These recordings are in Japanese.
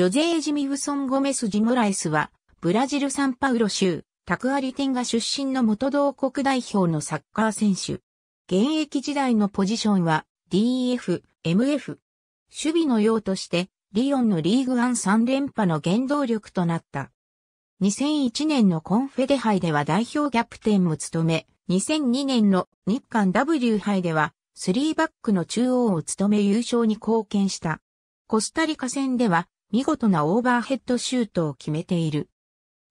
ジョゼージ・ミグソン・ゴメス・ジモライスは、ブラジル・サンパウロ州、タクアリテンガ出身の元同国代表のサッカー選手。現役時代のポジションは DF、MF。守備の用として、リオンのリーグワン3連覇の原動力となった。2001年のコンフェデ杯では代表キャプテンも務め、2002年の日韓 W 杯では、3バックの中央を務め優勝に貢献した。コスタリカ戦では、見事なオーバーヘッドシュートを決めている。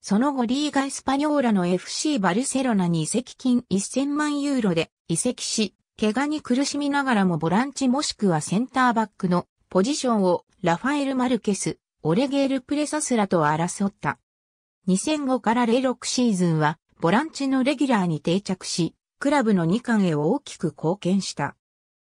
その後リーガ・エスパニョーラの FC バルセロナに移籍金1000万ユーロで移籍し、怪我に苦しみながらもボランチもしくはセンターバックのポジションをラファエル・マルケス、オレゲール・プレサスラと争った。2005から06シーズンはボランチのレギュラーに定着し、クラブの2冠へ大きく貢献した。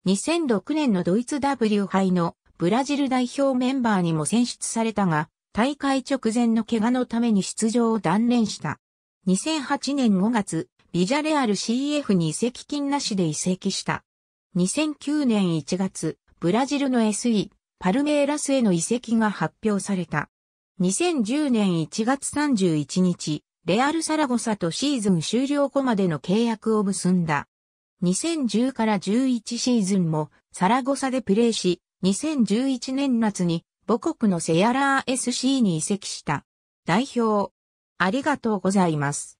2006年のドイツ W 杯のブラジル代表メンバーにも選出されたが、大会直前の怪我のために出場を断念した。2008年5月、ビジャレアル CF に移籍金なしで移籍した。2009年1月、ブラジルの SE、パルメーラスへの移籍が発表された。2010年1月31日、レアルサラゴサとシーズン終了後までの契約を結んだ。2010から11シーズンもサラゴサでプレーし、2011年夏に母国のセアラー SC に移籍した。代表。ありがとうございます。